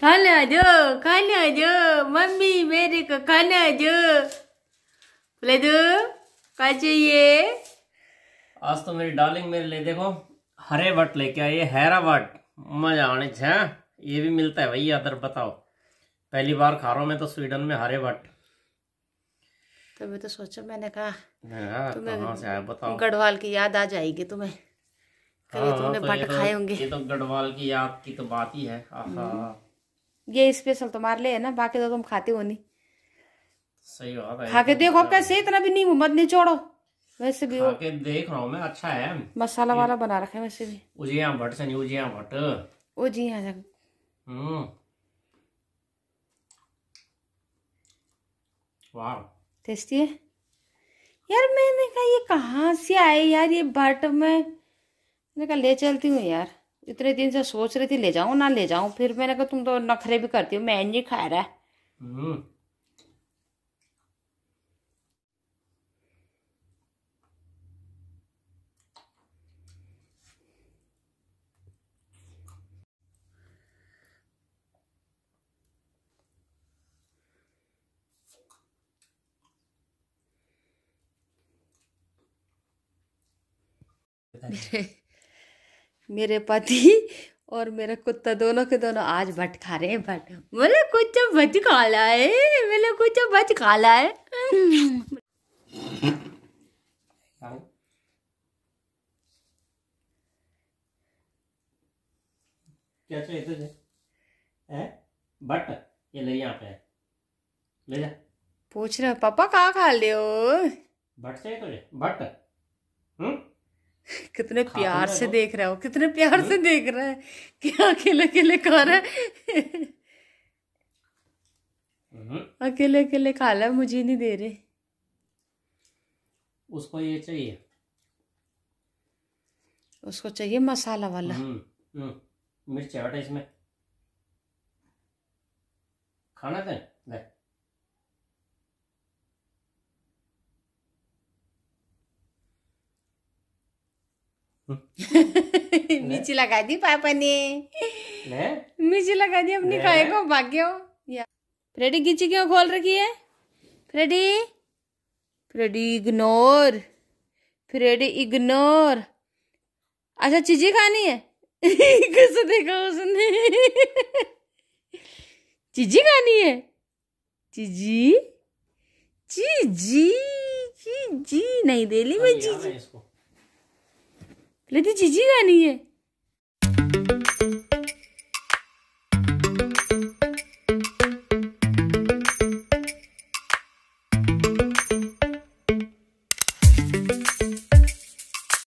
खाना दो खाना दो मम्मी मेरे को खाना दो बोले दो क्या चाहिए आज तो मेरी डार्लिंग मेरे लिए देखो हरे वट लेके आई है हैरा वट मजा आने छे हाँ, ये भी मिलता है भैया अदर बताओ पहली बार खा रहा हूँ मैं तो स्वीडन में हरे वट तभी तो, तो सोचा मैंने कहा हाँ, तुम्हें कहां से बताओ गढ़वाल की याद आ जाएगी तुम्हें कभी तो हाँ, तुमने तो, तो खाए होंगे ये तो गढ़वाल की याद की तो बात ही है हम्म। ये स्पेशल तुम्हारे लिए है ना बाकी तो तुम खाते हो नहीं सही बात है खा तो देखो आप कैसे इतना भी नहीं मत निचोड़ो वैसे भी के देख रहा हूँ मैं अच्छा है मसाला वाला बना रखा है वैसे भी उजिया भट्ट से नहीं उजिया भट्ट उजिया हाँ, हम्म। वाह टेस्टी है यार मैंने कहा ये कहाँ से आए यार ये भट्ट में मैंने कहा ले चलती हूँ यार इतने दिन से सोच रही थी ले जाऊँ ना ले जाऊँ फिर मैंने कहा तुम तो नखरे भी करती हो मैं नहीं खा रहा है हम्म। मेरे पति और मेरा कुत्ता दोनों के दोनों आज भट खा रहे हैं भट बोले कुछ बच खा ला है बोले कुछ बच खा ला है क्या चाहिए तुझे है बट ये ले यहाँ पे ले जा पूछ रहा पापा कहाँ खा ले हो बट चाहिए तुझे बट कितने प्यार से देख रहा हो कितने प्यार से देख रहा है क्या अकेले अकेले खा रहा है हम्म। अकेले अकेले खा रहा है मुझे नहीं दे रहे उसको ये चाहिए उसको चाहिए मसाला वाला हम्म, हम्म। मिर्च हटा इसमें खाना दे मिर्ची हम्म। लगा दी पापा ने मिर्ची लगा दी अपनी खाए को भाग्य हो या फ्रेडी गिची क्यों खोल रखी है Freddy Freddy ignore Freddy ignore अच्छा चीजी खानी है कैसे देखा उसने चीजी खानी है चीजी चीजी चीजी नहीं दे ली मैं चीजी 那得自己来呢？